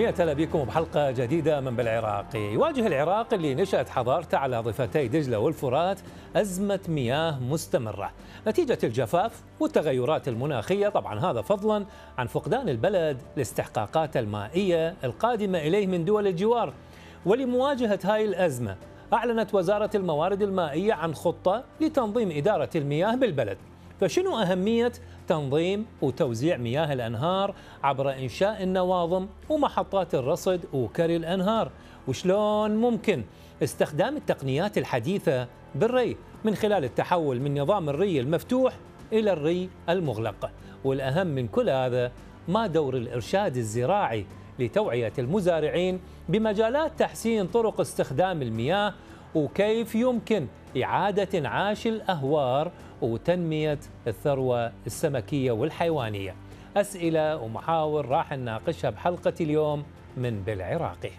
مئة بكم بحلقة جديدة من بالعراق يواجه العراق اللي نشأت حضارته على ضفتي دجلة والفرات أزمة مياه مستمرة نتيجة الجفاف والتغيرات المناخية طبعا هذا فضلا عن فقدان البلد لاستحقاقات المائية القادمة إليه من دول الجوار ولمواجهة هاي الأزمة أعلنت وزارة الموارد المائية عن خطة لتنظيم إدارة المياه بالبلد فشنو أهمية تنظيم وتوزيع مياه الأنهار عبر إنشاء النواظم ومحطات الرصد وكري الأنهار وشلون ممكن استخدام التقنيات الحديثة بالري من خلال التحول من نظام الري المفتوح إلى الري المغلق والأهم من كل هذا ما دور الإرشاد الزراعي لتوعية المزارعين بمجالات تحسين طرق استخدام المياه وكيف يمكن إعادة انعاش الأهوار وتنمية الثروة السمكية والحيوانية أسئلة ومحاور راح نناقشها بحلقة اليوم من بالعراقي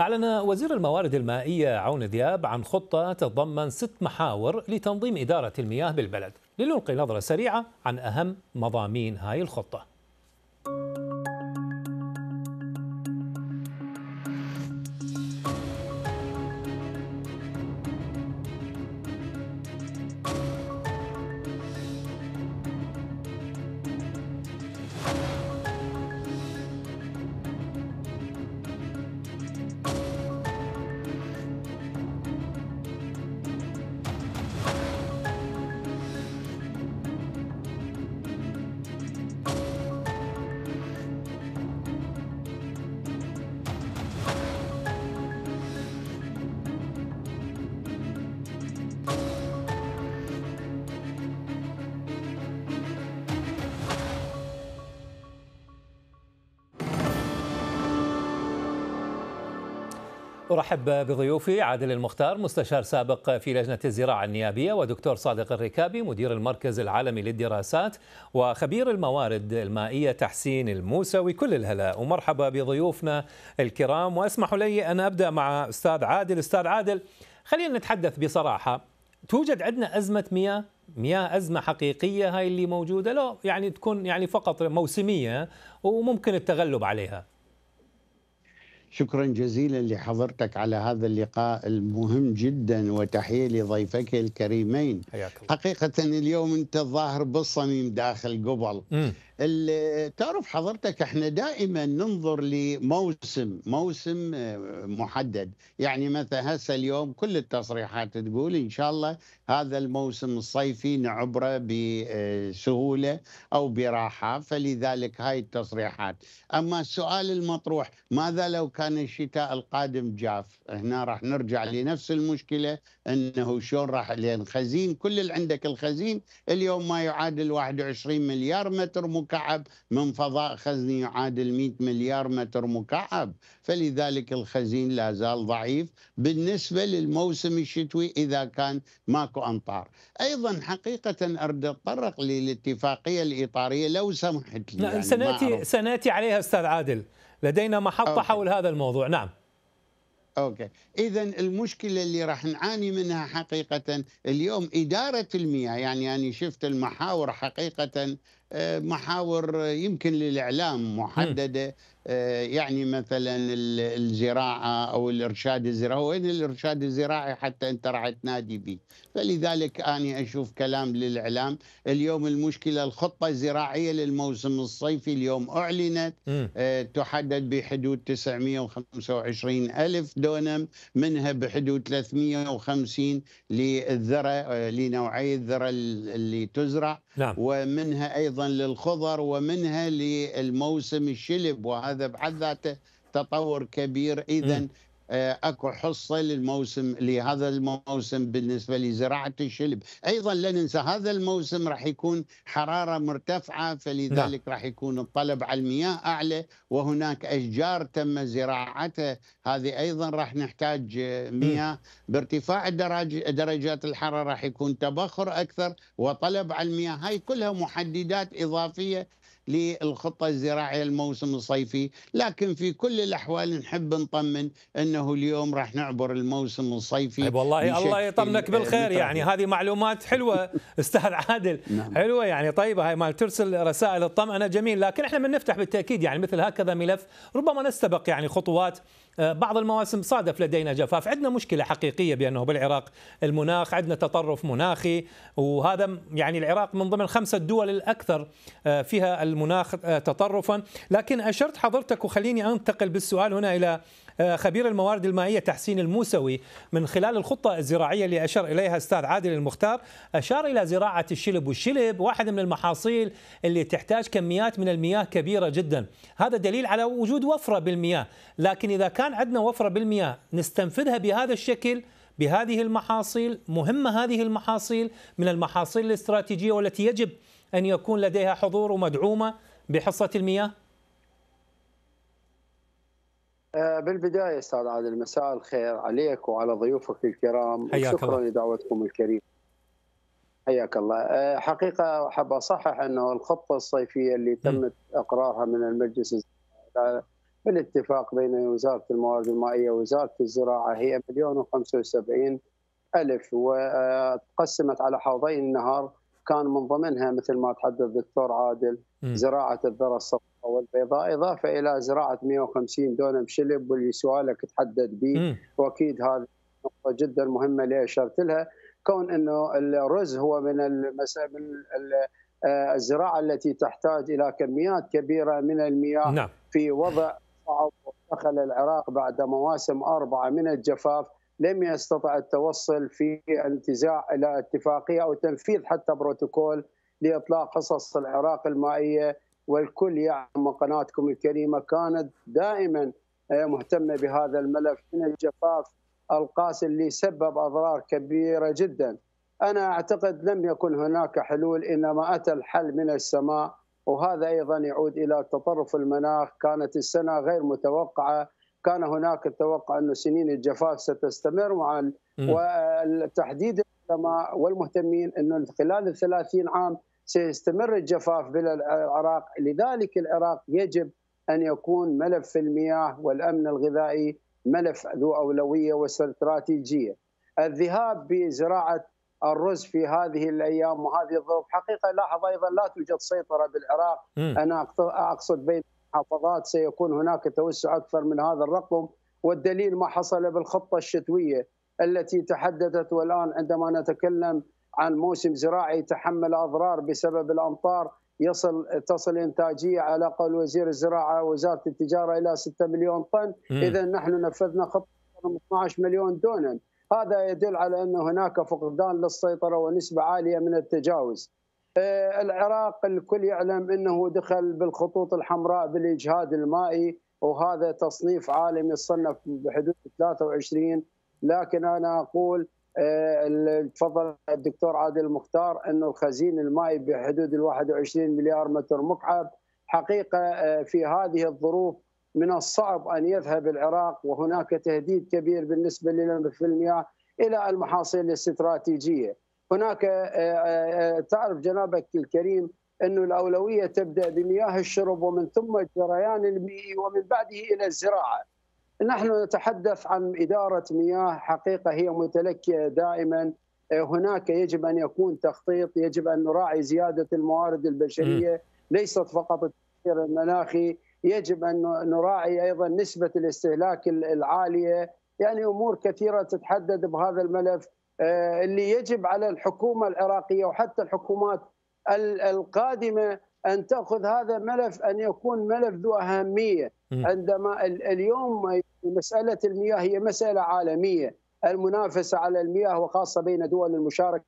أعلن وزير الموارد المائية عون ذياب عن خطة تتضمن ست محاور لتنظيم إدارة المياه بالبلد لنلقي نظرة سريعة عن أهم مضامين هاي الخطة ارحب بضيوفي عادل المختار مستشار سابق في لجنه الزراعه النيابيه ودكتور صادق الركابي مدير المركز العالمي للدراسات وخبير الموارد المائيه تحسين الموسوي كل الهلا ومرحبا بضيوفنا الكرام واسمحوا لي ان ابدا مع استاذ عادل استاذ عادل خلينا نتحدث بصراحه توجد عندنا ازمه مياه مياه أزمة حقيقية هاي اللي موجودة لا يعني تكون يعني فقط موسمية وممكن التغلب عليها شكرا جزيلا لحضرتك على هذا اللقاء المهم جدا وتحيه لضيفك الكريمين حقيقه اليوم انت الظاهر بالصميم داخل قبل تعرف حضرتك احنا دائما ننظر لموسم موسم آه، محدد يعني مثلا هسه اليوم كل التصريحات تقول ان شاء الله هذا الموسم الصيفي نعبره بسهوله او براحه فلذلك هاي التصريحات اما السؤال المطروح ماذا لو كان الشتاء القادم جاف هنا راح نرجع لنفس المشكله انه شلون راح لان خزين كل اللي عندك الخزين اليوم ما يعادل 21 مليار متر مكعب من فضاء خزني يعادل 100 مليار متر مكعب فلذلك الخزين لا زال ضعيف بالنسبه للموسم الشتوي اذا كان ماكو امطار ايضا حقيقه ارد اتطرق للاتفاقيه الاطاريه لو سمحت لي يعني سناتي سناتي عليها استاذ عادل لدينا محطه أوكي. حول هذا الموضوع نعم اوكي اذا المشكله اللي راح نعاني منها حقيقه اليوم اداره المياه يعني يعني شفت المحاور حقيقه آه، محاور يمكن للاعلام محدده آه، يعني مثلا الزراعه او الارشاد الزراعي وين الارشاد الزراعي حتى انت راح تنادي به فلذلك اني اشوف كلام للاعلام اليوم المشكله الخطه الزراعيه للموسم الصيفي اليوم اعلنت آه، تحدد بحدود 925 الف دونم منها بحدود 350 للذره آه، لنوعي الذره اللي تزرع نعم. ومنها ايضا للخضر ومنها للموسم الشلب وهذا هذا بحد ذاته تطور كبير اذا آه، اكو حصه للموسم لهذا الموسم بالنسبه لزراعه الشلب، ايضا لا ننسى هذا الموسم راح يكون حراره مرتفعه فلذلك نعم. راح يكون الطلب على المياه اعلى وهناك اشجار تم زراعتها هذه ايضا راح نحتاج آه، مياه بارتفاع درج درجات الحراره راح يكون تبخر اكثر وطلب على المياه، هاي كلها محددات اضافيه للخطة الزراعية الموسم الصيفي لكن في كل الأحوال نحب نطمن أنه اليوم راح نعبر الموسم الصيفي طيب والله الله يطمنك آه، بالخير يعني هذه معلومات حلوة أستاذ عادل نعم. حلوة يعني طيبة هاي مال ترسل رسائل الطمأنة جميل لكن احنا من نفتح بالتأكيد يعني مثل هكذا ملف ربما نستبق يعني خطوات آه، بعض المواسم صادف لدينا جفاف عندنا مشكلة حقيقية بأنه بالعراق المناخ عندنا تطرف مناخي وهذا يعني العراق من ضمن خمسة الدول الأكثر آه، فيها المناخ آه، تطرفا لكن أشرت حضرتك وخليني أنتقل بالسؤال هنا إلى آه، خبير الموارد المائية تحسين الموسوي من خلال الخطة الزراعية اللي أشار إليها أستاذ عادل المختار أشار إلى زراعة الشلب والشلب واحد من المحاصيل اللي تحتاج كميات من المياه كبيرة جدا هذا دليل على وجود وفرة بالمياه لكن إذا كان عندنا وفرة بالمياه نستنفذها بهذا الشكل بهذه المحاصيل مهمة هذه المحاصيل من المحاصيل الاستراتيجية والتي يجب أن يكون لديها حضور ومدعومة بحصة المياه آه، بالبداية أستاذ عادل مساء الخير عليك وعلى ضيوفك الكرام حياك شكرا لدعوتكم الكريمة حياك الله آه، حقيقة أحب أصحح أنه الخطة الصيفية اللي تمت إقرارها من المجلس بالاتفاق بين وزارة الموارد المائية ووزارة الزراعة هي مليون وخمسة وسبعين ألف وتقسمت على حوضين النهر كان من ضمنها مثل ما تحدث الدكتور عادل م. زراعه الذره الصفراء والبيضاء اضافه الى زراعه 150 دونم شلب واللي سؤالك تحدد به واكيد هذه نقطه جدا مهمه اللي اشرت لها كون انه الرز هو من من آه، الزراعه التي تحتاج الى كميات كبيره من المياه نعم. في وضع صعب دخل العراق بعد مواسم اربعه من الجفاف لم يستطع التوصل في الانتزاع الى اتفاقيه او تنفيذ حتى بروتوكول لاطلاق قصص العراق المائيه والكل يعلم قناتكم الكريمه كانت دائما آه، مهتمه بهذا الملف من الجفاف القاسي اللي سبب اضرار كبيره جدا. انا اعتقد لم يكن هناك حلول انما اتى الحل من السماء وهذا ايضا يعود الى تطرف المناخ كانت السنه غير متوقعه كان هناك التوقع أن سنين الجفاف ستستمر مع والتحديد العلماء والمهتمين أنه خلال الثلاثين عام سيستمر الجفاف بلا العراق لذلك العراق يجب أن يكون ملف المياه والأمن الغذائي ملف ذو أولوية واستراتيجية الذهاب بزراعة الرز في هذه الايام وهذه الظروف حقيقه لاحظ ايضا لا توجد سيطره بالعراق م. انا اقصد بين محافظات سيكون هناك توسع أكثر من هذا الرقم والدليل ما حصل بالخطة الشتوية التي تحدثت والآن عندما نتكلم عن موسم زراعي تحمل أضرار بسبب الأمطار يصل تصل إنتاجية على قول وزير الزراعة وزارة التجارة إلى 6 مليون طن إذا نحن نفذنا خطة 12 مليون دونا هذا يدل على أن هناك فقدان للسيطرة ونسبة عالية من التجاوز آه، العراق الكل يعلم انه دخل بالخطوط الحمراء بالاجهاد المائي وهذا تصنيف عالمي صنف بحدود 23 لكن انا اقول آه، تفضل الدكتور عادل مختار انه الخزين المائي بحدود ال 21 مليار متر مكعب حقيقه آه، في هذه الظروف من الصعب ان يذهب العراق وهناك تهديد كبير بالنسبه لنا في المياه الى المحاصيل الاستراتيجيه. هناك آه، آه، آه، تعرف جنابك الكريم أن الأولوية تبدأ بمياه الشرب ومن ثم الجريان المائي ومن بعده إلى الزراعة نحن نتحدث عن إدارة مياه حقيقة هي متلكية دائما هناك يجب أن يكون تخطيط يجب أن نراعي زيادة الموارد البشرية ليست فقط التغيير المناخي يجب أن نراعي أيضا نسبة الاستهلاك العالية يعني أمور كثيرة تتحدد بهذا الملف آه، اللي يجب على الحكومه العراقيه وحتى الحكومات القادمه ان تاخذ هذا ملف ان يكون ملف ذو اهميه عندما اليوم مساله المياه هي مساله عالميه المنافسه على المياه وخاصه بين دول المشاركه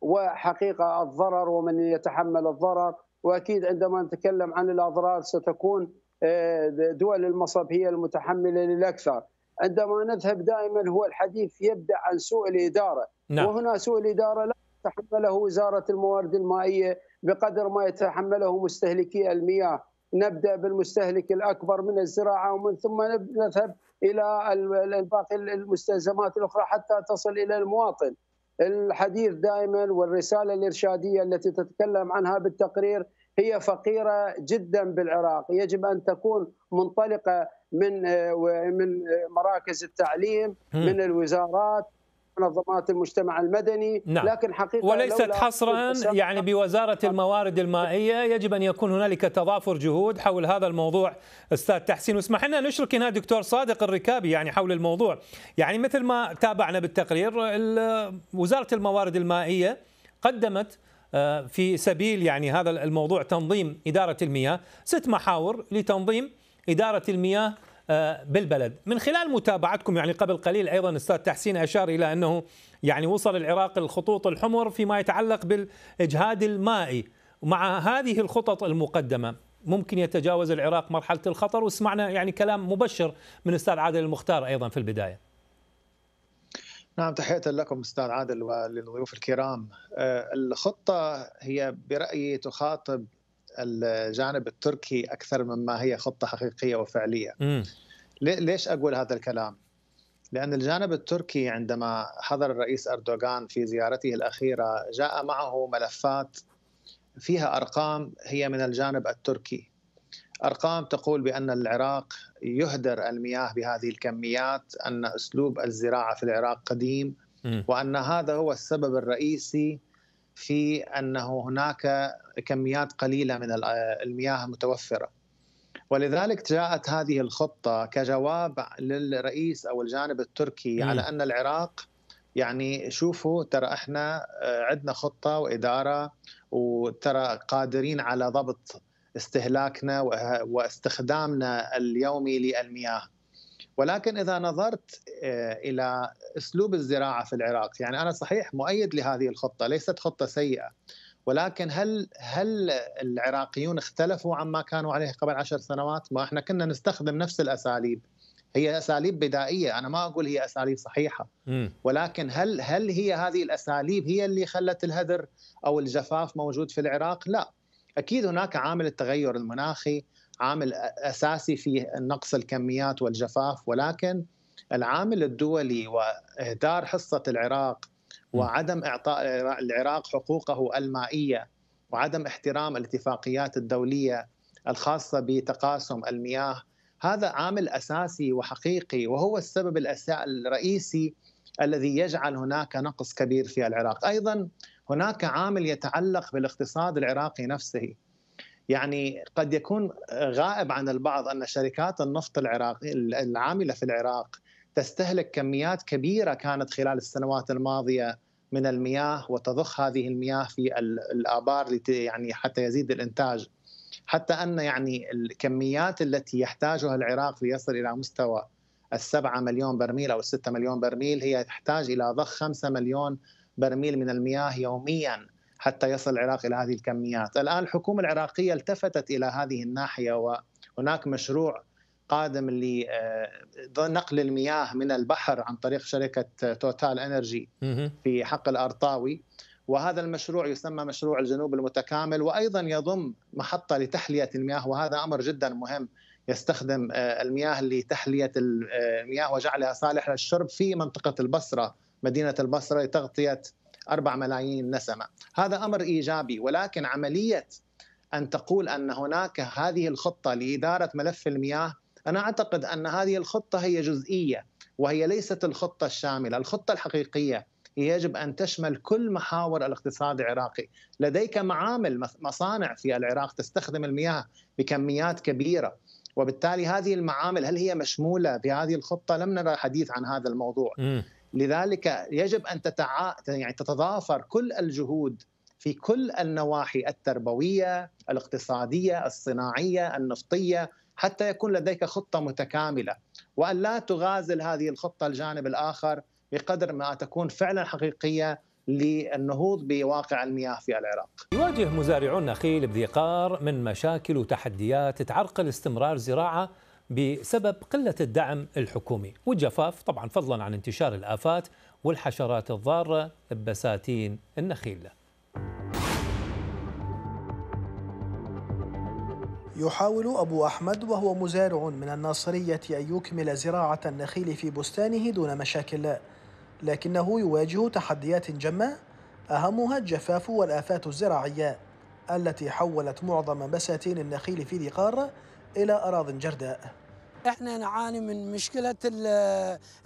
وحقيقه الضرر ومن يتحمل الضرر واكيد عندما نتكلم عن الاضرار ستكون آه، دول المصب هي المتحمله للاكثر عندما نذهب دائما هو الحديث يبدا عن سوء الاداره نعم. وهنا سوء الاداره لا تتحمله وزاره الموارد المائيه بقدر ما يتحمله مستهلكي المياه نبدا بالمستهلك الاكبر من الزراعه ومن ثم نذهب الى باقي المستلزمات الاخرى حتى تصل الى المواطن. الحديث دائما والرساله الارشاديه التي تتكلم عنها بالتقرير هي فقيره جدا بالعراق، يجب ان تكون منطلقه من آه، من آه، مراكز التعليم من الوزارات منظمات المجتمع المدني نعم. لكن حقيقة وليست حصرا يعني بوزارة الموارد المائية يجب أن يكون هنالك تضافر جهود حول هذا الموضوع أستاذ تحسين واسمح لنا نشرك هنا دكتور صادق الركابي يعني حول الموضوع يعني مثل ما تابعنا بالتقرير وزارة الموارد المائية قدمت آه، في سبيل يعني هذا الموضوع تنظيم إدارة المياه ست محاور لتنظيم إدارة المياه آه، بالبلد من خلال متابعتكم يعني قبل قليل أيضا أستاذ تحسين أشار إلى أنه يعني وصل العراق الخطوط الحمر فيما يتعلق بالإجهاد المائي مع هذه الخطط المقدمة ممكن يتجاوز العراق مرحلة الخطر وسمعنا يعني كلام مبشر من أستاذ عادل المختار أيضا في البداية نعم تحية لكم أستاذ عادل وللضيوف الكرام آه، الخطة هي برأيي تخاطب الجانب التركي اكثر مما هي خطه حقيقيه وفعليه. م. ليش اقول هذا الكلام؟ لأن الجانب التركي عندما حضر الرئيس أردوغان في زيارته الأخيرة جاء معه ملفات فيها أرقام هي من الجانب التركي أرقام تقول بأن العراق يهدر المياه بهذه الكميات أن أسلوب الزراعة في العراق قديم وأن هذا هو السبب الرئيسي في انه هناك كميات قليله من المياه متوفره ولذلك جاءت هذه الخطه كجواب للرئيس او الجانب التركي م. على ان العراق يعني شوفوا ترى احنا آه، عندنا خطه واداره وترى قادرين على ضبط استهلاكنا واستخدامنا اليومي للمياه ولكن إذا نظرت آه، إلى أسلوب الزراعة في العراق يعني أنا صحيح مؤيد لهذه الخطة ليست خطة سيئة ولكن هل هل العراقيون اختلفوا عما كانوا عليه قبل عشر سنوات؟ ما احنا كنا نستخدم نفس الاساليب هي اساليب بدائيه انا ما اقول هي اساليب صحيحه ولكن هل هل هي هذه الاساليب هي اللي خلت الهدر او الجفاف موجود في العراق؟ لا اكيد هناك عامل التغير المناخي عامل اساسي في نقص الكميات والجفاف ولكن العامل الدولي واهدار حصه العراق وعدم اعطاء العراق حقوقه المائيه وعدم احترام الاتفاقيات الدوليه الخاصه بتقاسم المياه هذا عامل اساسي وحقيقي وهو السبب الرئيسي الذي يجعل هناك نقص كبير في العراق ايضا هناك عامل يتعلق بالاقتصاد العراقي نفسه يعني قد يكون غائب عن البعض ان شركات النفط العراقي العامله في العراق تستهلك كميات كبيره كانت خلال السنوات الماضيه من المياه وتضخ هذه المياه في الابار يعني حتى يزيد الانتاج حتى ان يعني الكميات التي يحتاجها العراق ليصل الى مستوى السبعة مليون برميل أو الستة مليون برميل هي تحتاج إلى ضخ خمسة مليون برميل من المياه يوميا حتى يصل العراق الى هذه الكميات. الان الحكومه العراقيه التفتت الى هذه الناحيه وهناك مشروع قادم لنقل آه، المياه من البحر عن طريق شركه توتال انرجي في حق الارطاوي وهذا المشروع يسمى مشروع الجنوب المتكامل وايضا يضم محطه لتحليه المياه وهذا امر جدا مهم يستخدم آه، المياه لتحليه آه، المياه وجعلها صالحه للشرب في منطقه البصره مدينه البصره لتغطيه 4 ملايين نسمة هذا أمر إيجابي ولكن عملية أن تقول أن هناك هذه الخطة لإدارة ملف المياه أنا أعتقد أن هذه الخطة هي جزئية وهي ليست الخطة الشاملة الخطة الحقيقية يجب أن تشمل كل محاور الاقتصاد العراقي لديك معامل مصانع في العراق تستخدم المياه بكميات كبيرة وبالتالي هذه المعامل هل هي مشمولة بهذه الخطة لم نرى حديث عن هذا الموضوع لذلك يجب ان تتع... يعني تتضافر كل الجهود في كل النواحي التربويه، الاقتصاديه، الصناعيه، النفطيه، حتى يكون لديك خطه متكامله، وان لا تغازل هذه الخطه الجانب الاخر بقدر ما تكون فعلا حقيقيه للنهوض بواقع المياه في العراق. يواجه مزارعو النخيل بذيقار من مشاكل وتحديات تعرقل استمرار زراعه بسبب قلة الدعم الحكومي والجفاف طبعا فضلا عن انتشار الآفات والحشرات الضارة ببساتين النخيل يحاول أبو أحمد وهو مزارع من الناصرية أن يكمل زراعة النخيل في بستانه دون مشاكل لكنه يواجه تحديات جمة أهمها الجفاف والآفات الزراعية التي حولت معظم بساتين النخيل في ذي قارة إلى أراضٍ جرداء احنا نعاني من مشكله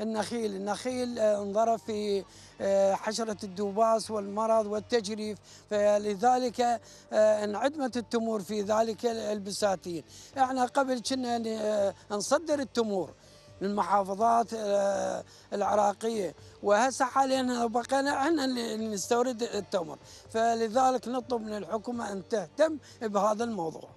النخيل، النخيل آه، انضرب في آه، حشره الدوباس والمرض والتجريف فلذلك آه، انعدمت التمور في ذلك البساتين، احنا قبل كنا نصدر التمور للمحافظات العراقيه وهسه حاليا بقينا احنا اللي نستورد التمر، فلذلك نطلب من الحكومه ان تهتم بهذا الموضوع.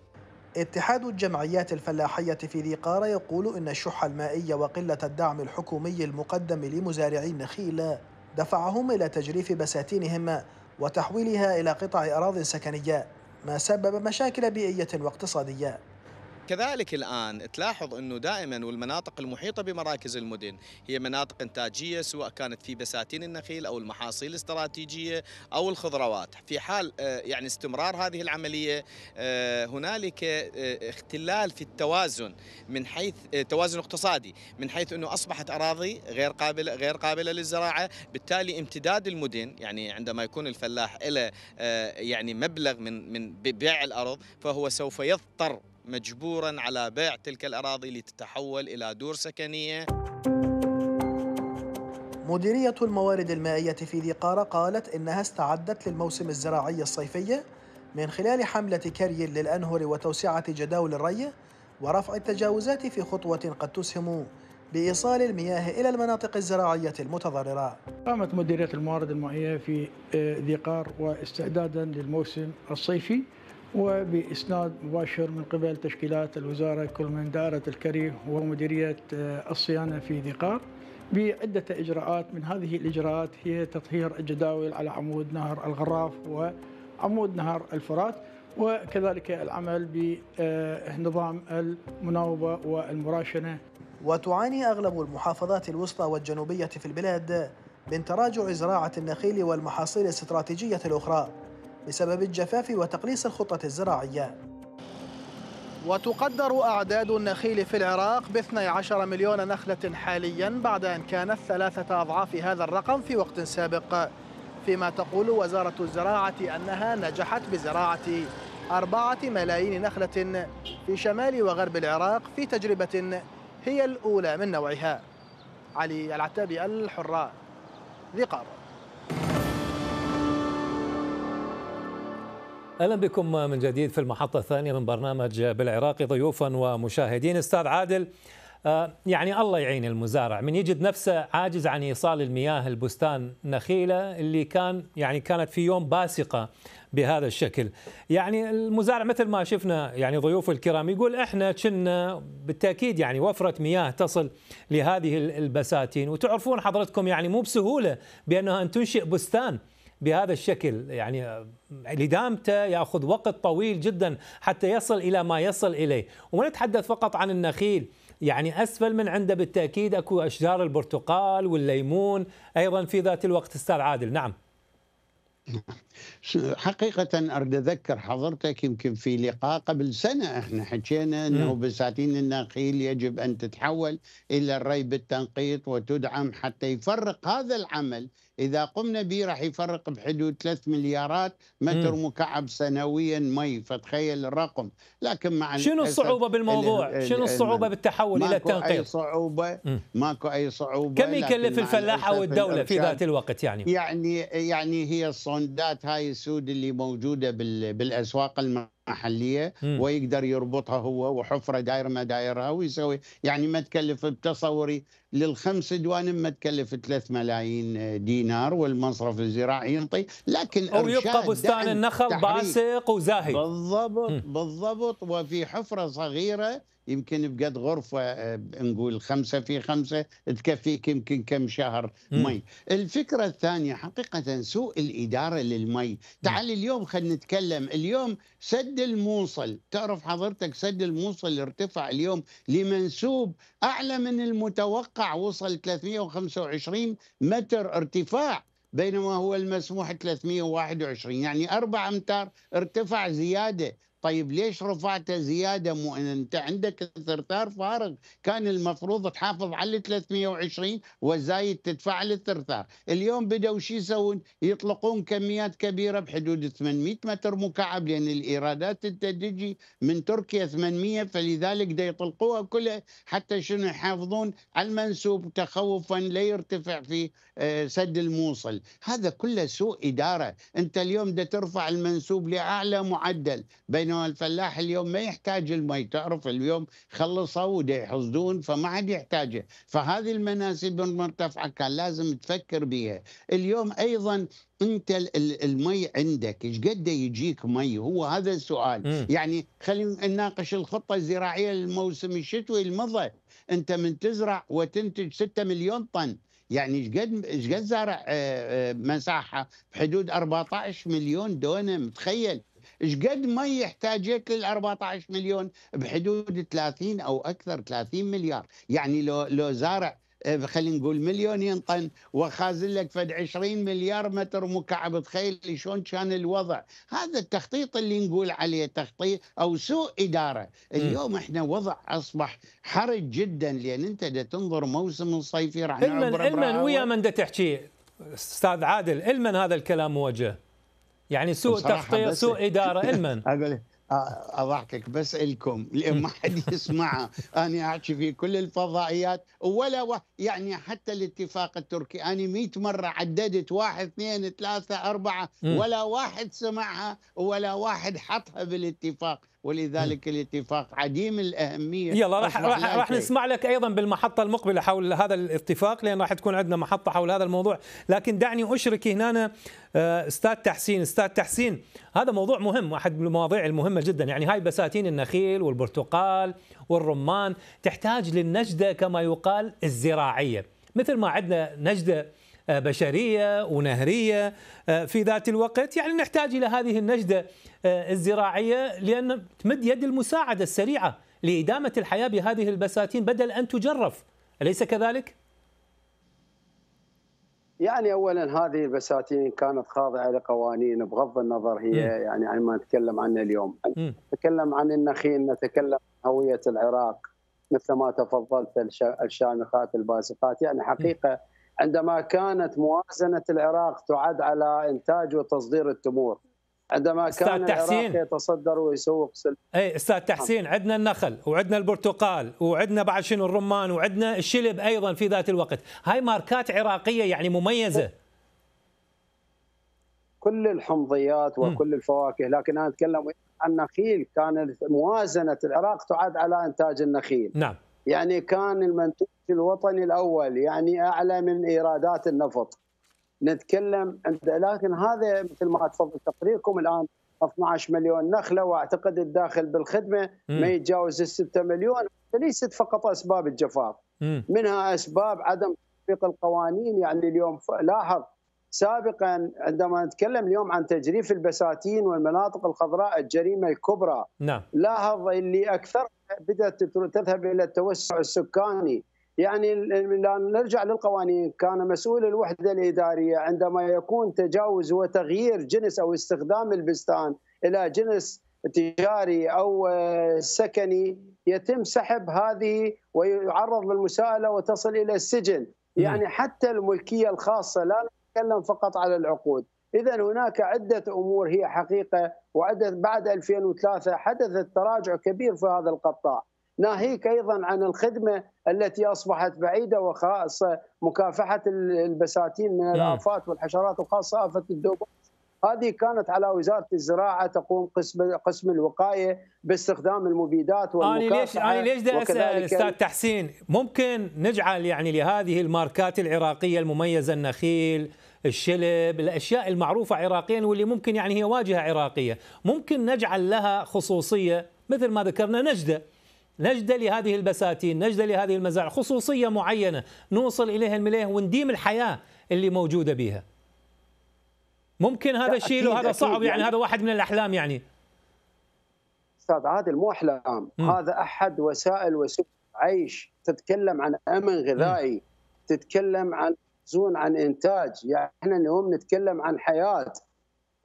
اتحاد الجمعيات الفلاحية في ذي قارة يقول إن الشح المائي وقلة الدعم الحكومي المقدم لمزارعي النخيل دفعهم إلى تجريف بساتينهم وتحويلها إلى قطع أراض سكنية ما سبب مشاكل بيئية واقتصادية كذلك الآن تلاحظ أنه دائما والمناطق المحيطة بمراكز المدن هي مناطق إنتاجية سواء كانت في بساتين النخيل أو المحاصيل الاستراتيجية أو الخضروات في حال آه، يعني استمرار هذه العملية آه، هنالك آه، اختلال في التوازن من حيث توازن اقتصادي من حيث أنه أصبحت أراضي غير قابلة غير قابلة للزراعة بالتالي امتداد المدن يعني عندما يكون الفلاح له يعني مبلغ من من بيع الأرض فهو سوف يضطر مجبورا على بيع تلك الأراضي لتتحول إلى دور سكنية مديرية الموارد المائية في ذي قارة قالت إنها استعدت للموسم الزراعي الصيفي من خلال حملة كري للأنهر وتوسعة جداول الري ورفع التجاوزات في خطوة قد تسهم بإيصال المياه إلى المناطق الزراعية المتضررة قامت مديرية الموارد المائية في ذي آه، قار واستعدادا للموسم الصيفي وبإسناد مباشر من قبل تشكيلات الوزارة كل من دائرة الكري ومديرية آه، الصيانة في ذي بعدة إجراءات من هذه الإجراءات هي تطهير الجداول على عمود نهر الغراف وعمود نهر الفرات وكذلك العمل بنظام آه، المناوبة والمراشنة وتعاني أغلب المحافظات الوسطى والجنوبية في البلاد من تراجع زراعة النخيل والمحاصيل الاستراتيجية الأخرى بسبب الجفاف وتقليص الخطة الزراعية وتقدر أعداد النخيل في العراق ب 12 مليون نخلة حاليا بعد أن كانت ثلاثة أضعاف هذا الرقم في وقت سابق فيما تقول وزارة الزراعة أنها نجحت بزراعة أربعة ملايين نخلة في شمال وغرب العراق في تجربة هي الأولى من نوعها علي العتابي الحراء ذي قارة اهلا بكم من جديد في المحطه الثانيه من برنامج بالعراق ضيوفا ومشاهدين استاذ عادل آه، يعني الله يعين المزارع من يجد نفسه عاجز عن ايصال المياه البستان نخيله اللي كان يعني كانت في يوم باسقه بهذا الشكل يعني المزارع مثل ما شفنا يعني ضيوف الكرام يقول احنا كنا بالتاكيد يعني وفره مياه تصل لهذه البساتين وتعرفون حضرتكم يعني مو بسهوله بانها ان تنشئ بستان بهذا الشكل يعني لدامته ياخذ وقت طويل جدا حتى يصل الى ما يصل اليه ونتحدث فقط عن النخيل يعني اسفل من عنده بالتاكيد اكو اشجار البرتقال والليمون ايضا في ذات الوقت استاذ عادل نعم حقيقة أريد أذكر حضرتك يمكن في لقاء قبل سنة احنا حكينا أنه بساتين النخيل يجب أن تتحول إلى الري بالتنقيط وتدعم حتى يفرق هذا العمل اذا قمنا به راح يفرق بحدود 3 مليارات متر مكعب سنويا مي فتخيل الرقم لكن مع شنو الصعوبه بالموضوع شنو الصعوبه بالتحول الى التنقيب؟ ماكو اي صعوبه ماكو اي صعوبه كم يكلف الفلاح او الدوله في ذات الوقت يعني يعني يعني هي الصندات هاي السود اللي موجوده بالاسواق المحليه محليه ويقدر يربطها هو وحفره دايره ما دايرها ويسوي يعني ما تكلف بتصوري للخمس دوانم ما تكلف 3 ملايين دينار والمصرف الزراعي ينطي لكن او يبقى بستان النخل باسق وزاهي بالضبط بالضبط وفي حفره صغيره يمكن بقد غرفة آه، نقول خمسة في خمسة تكفيك يمكن كم شهر مي الفكرة الثانية حقيقة سوء الإدارة للمي نعم. تعال اليوم خلينا نتكلم اليوم سد الموصل تعرف حضرتك سد الموصل ارتفع اليوم لمنسوب أعلى من المتوقع وصل 325 متر ارتفاع بينما هو المسموح 321 يعني 4 امتار ارتفع زياده طيب ليش رفعت زياده مو انت عندك ثرثار فارغ كان المفروض تحافظ على 320 وزايد تدفع للثرثار اليوم بدأوا شو يسوون يطلقون كميات كبيره بحدود 800 متر مكعب لان الايرادات تجي من تركيا 800 فلذلك دا يطلقوها كلها حتى شنو يحافظون على المنسوب تخوفا لا يرتفع في آه، سد الموصل هذا كله سوء اداره انت اليوم دا ترفع المنسوب لاعلى معدل بينما انه الفلاح اليوم ما يحتاج المي تعرف اليوم خلصوا ودي يحصدون فما عاد يحتاجه فهذه المناسب المرتفعه كان لازم تفكر بها اليوم ايضا انت المي عندك ايش قد يجيك مي هو هذا السؤال م. يعني خلينا نناقش الخطه الزراعيه للموسم الشتوي المضى انت من تزرع وتنتج 6 مليون طن يعني ايش قد ايش قد زرع آه، آه، مساحه بحدود 14 مليون دونم تخيل ايش قد ما يحتاجك لل 14 مليون بحدود 30 او اكثر 30 مليار يعني لو لو زارع آه، خلينا نقول مليونين طن وخازن لك فد 20 مليار متر مكعب تخيل شلون كان الوضع هذا التخطيط اللي نقول عليه تخطيط او سوء اداره اليوم احنا وضع اصبح حرج جدا لان انت دا تنظر موسم صيفي راح علما علما ويا من دا تحكي استاذ عادل علما هذا الكلام موجه يعني سوء تخطيط سوء اداره المن اقول اضحكك بسالكم لان ما حد يسمعها انا احكي في كل الفضائيات ولا و... يعني حتى الاتفاق التركي انا 100 مره عددت واحد اثنين ثلاثه اربعه ولا واحد سمعها ولا واحد حطها بالاتفاق ولذلك الاتفاق عديم الاهميه يلا راح راح, راح نسمع لك ايضا بالمحطه المقبله حول هذا الاتفاق لان راح تكون عندنا محطه حول هذا الموضوع لكن دعني اشرك هنا آه، استاذ تحسين استاذ تحسين هذا موضوع مهم واحد من المواضيع المهمه جدا يعني هاي بساتين النخيل والبرتقال والرمان تحتاج للنجده كما يقال الزراعيه مثل ما عندنا نجده آه، بشريه ونهريه آه، في ذات الوقت يعني نحتاج الى هذه النجده آه، الزراعيه لان تمد يد المساعده السريعه لادامه الحياه بهذه البساتين بدل ان تجرف اليس كذلك؟ يعني اولا هذه البساتين كانت خاضعه لقوانين بغض النظر هي يعني عن ما نتكلم عنه اليوم، نتكلم عن النخيل، نتكلم عن هويه العراق مثل ما تفضلت الشامخات الباسقات، يعني حقيقه عندما كانت موازنة العراق تعد على إنتاج وتصدير التمور عندما كان تحسين يتصدر ويسوق سلم اي استاذ تحسين عندنا النخل وعندنا البرتقال وعندنا بعد شنو الرمان وعندنا الشلب ايضا في ذات الوقت هاي ماركات عراقيه يعني مميزه كل الحمضيات وكل الفواكه لكن انا اتكلم عن النخيل كان موازنه العراق تعد على انتاج النخيل نعم يعني كان المنتوج الوطني الاول يعني اعلى من ايرادات النفط نتكلم لكن هذا مثل ما تفضل تقريركم الان 12 مليون نخله واعتقد الداخل بالخدمه ما يتجاوز ال 6 مليون ليست فقط اسباب الجفاف منها اسباب عدم تطبيق القوانين يعني اليوم لاحظ سابقا عندما نتكلم اليوم عن تجريف البساتين والمناطق الخضراء الجريمه الكبرى نعم. لاحظ اللي اكثر بدات تذهب الى التوسع السكاني يعني نرجع للقوانين كان مسؤول الوحده الاداريه عندما يكون تجاوز وتغيير جنس او استخدام البستان الى جنس تجاري او آه، سكني يتم سحب هذه ويعرض للمساءله وتصل الى السجن يعني حتى الملكيه الخاصه لا نتكلم فقط على العقود اذا هناك عده امور هي حقيقه وعده بعد 2003 حدث تراجع كبير في هذا القطاع ناهيك ايضا عن الخدمه التي اصبحت بعيده وخاصه مكافحه البساتين من الافات والحشرات وخاصه افه الدوبه هذه كانت على وزاره الزراعه تقوم قسم قسم الوقايه باستخدام المبيدات والمكافحه انا ليش انا ليش دا اسال استاذ تحسين ممكن نجعل يعني لهذه الماركات العراقيه المميزه النخيل الشلب الاشياء المعروفه عراقيا واللي ممكن يعني هي واجهه عراقيه ممكن نجعل لها خصوصيه مثل ما ذكرنا نجده نجد لهذه البساتين نجد لهذه المزارع خصوصية معينة نوصل إليها المليه ونديم الحياة اللي موجودة بها ممكن هذا الشيء وهذا صعب يعني, يعني هذا واحد من الأحلام يعني أستاذ عادل مو أحلام م. هذا أحد وسائل وسبل عيش تتكلم عن أمن غذائي م. تتكلم عن زون عن إنتاج يعني احنا اليوم نتكلم عن حياة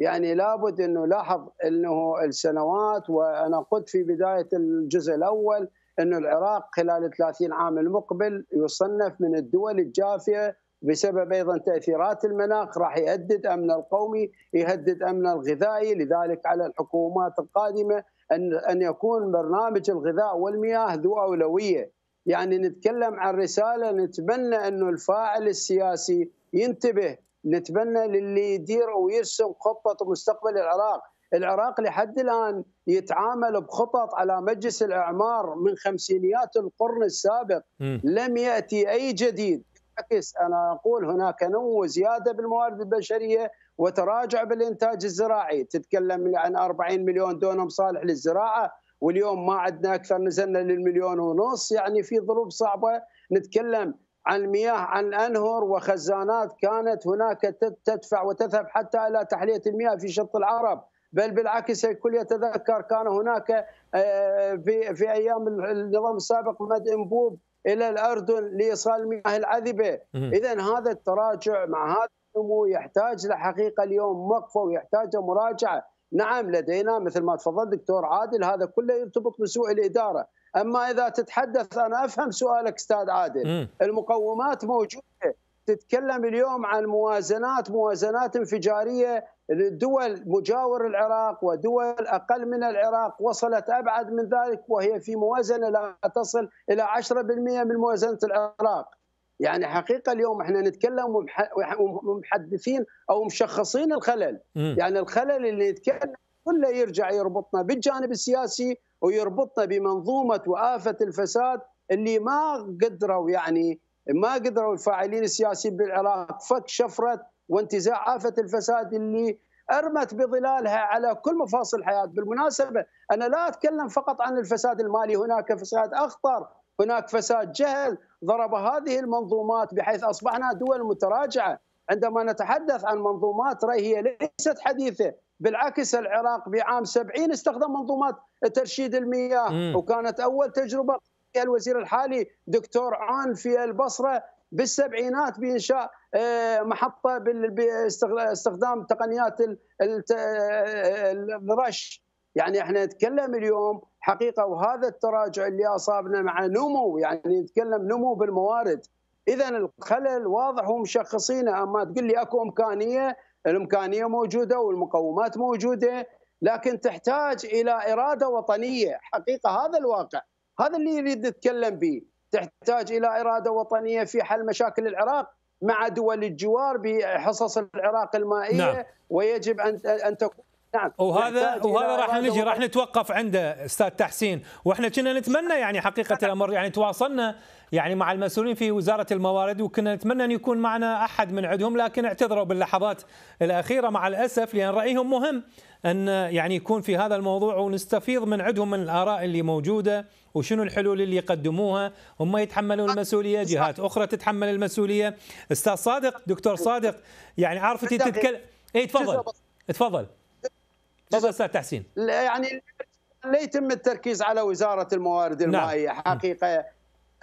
يعني لابد انه لاحظ انه السنوات وانا قلت في بدايه الجزء الاول انه العراق خلال 30 عام المقبل يصنف من الدول الجافيه بسبب ايضا تاثيرات المناخ راح يهدد امن القومي، يهدد امن الغذائي، لذلك على الحكومات القادمه ان ان يكون برنامج الغذاء والمياه ذو اولويه. يعني نتكلم عن رساله نتمنى انه الفاعل السياسي ينتبه نتبنى للي يدير ويرسم خطه مستقبل العراق العراق لحد الان يتعامل بخطط على مجلس الاعمار من خمسينيات القرن السابق م. لم ياتي اي جديد بالعكس انا اقول هناك نمو وزياده بالموارد البشريه وتراجع بالانتاج الزراعي تتكلم عن 40 مليون دونم صالح للزراعه واليوم ما عندنا اكثر نزلنا للمليون ونص يعني في ظروف صعبه نتكلم عن مياه عن انهر وخزانات كانت هناك تدفع وتذهب حتى الى تحليه المياه في شط العرب بل بالعكس الكل يتذكر كان هناك آه، في في ايام النظام السابق مد انبوب الى الاردن لايصال المياه العذبه اذا هذا التراجع مع هذا النمو يحتاج لحقيقه اليوم وقفه ويحتاج مراجعه نعم لدينا مثل ما تفضل دكتور عادل هذا كله يرتبط بسوء الاداره اما اذا تتحدث انا افهم سؤالك استاذ عادل المقومات موجوده تتكلم اليوم عن موازنات موازنات انفجاريه لدول مجاور العراق ودول اقل من العراق وصلت ابعد من ذلك وهي في موازنه لا تصل الى 10% من موازنه العراق. يعني حقيقه اليوم احنا نتكلم ومحدثين او مشخصين الخلل، م. يعني الخلل اللي يتكلم كله يرجع يربطنا بالجانب السياسي ويربطنا بمنظومه وافه الفساد اللي ما قدروا يعني ما قدروا الفاعلين السياسيين بالعراق فك شفره وانتزاع افه الفساد اللي ارمت بظلالها على كل مفاصل الحياه، بالمناسبه انا لا اتكلم فقط عن الفساد المالي، هناك فساد اخطر، هناك فساد جهل ضرب هذه المنظومات بحيث اصبحنا دول متراجعه، عندما نتحدث عن منظومات رأي هي ليست حديثه، بالعكس العراق بعام 70 استخدم منظومات ترشيد المياه م. وكانت اول تجربه الوزير الحالي دكتور عون في البصره بالسبعينات بانشاء آه، محطه باستخدام تقنيات الرش يعني احنا نتكلم اليوم حقيقه وهذا التراجع اللي اصابنا مع نمو يعني نتكلم نمو بالموارد اذا الخلل واضح ومشخصينه اما تقول لي اكو امكانيه الامكانيه موجوده والمقومات موجوده لكن تحتاج الى اراده وطنيه حقيقه هذا الواقع هذا اللي يريد نتكلم به تحتاج الى اراده وطنيه في حل مشاكل العراق مع دول الجوار بحصص العراق المائيه نعم. ويجب ان ان تكون نعم وهذا يعني وهذا راح نجي راح نتوقف عنده استاذ تحسين واحنا كنا نتمنى يعني حقيقه الامر يعني تواصلنا يعني مع المسؤولين في وزاره الموارد وكنا نتمنى ان يكون معنا احد من عندهم لكن اعتذروا باللحظات الاخيره مع الاسف لان رايهم مهم ان يعني يكون في هذا الموضوع ونستفيض من عندهم من الاراء اللي موجوده وشنو الحلول اللي يقدموها هم يتحملون المسؤوليه جهات اخرى تتحمل المسؤوليه استاذ صادق دكتور صادق يعني عارف انت تتكلم اي تفضل تفضل جزاك استاذ تحسين يعني لا يتم التركيز على وزاره الموارد نعم. المائيه نعم. حقيقه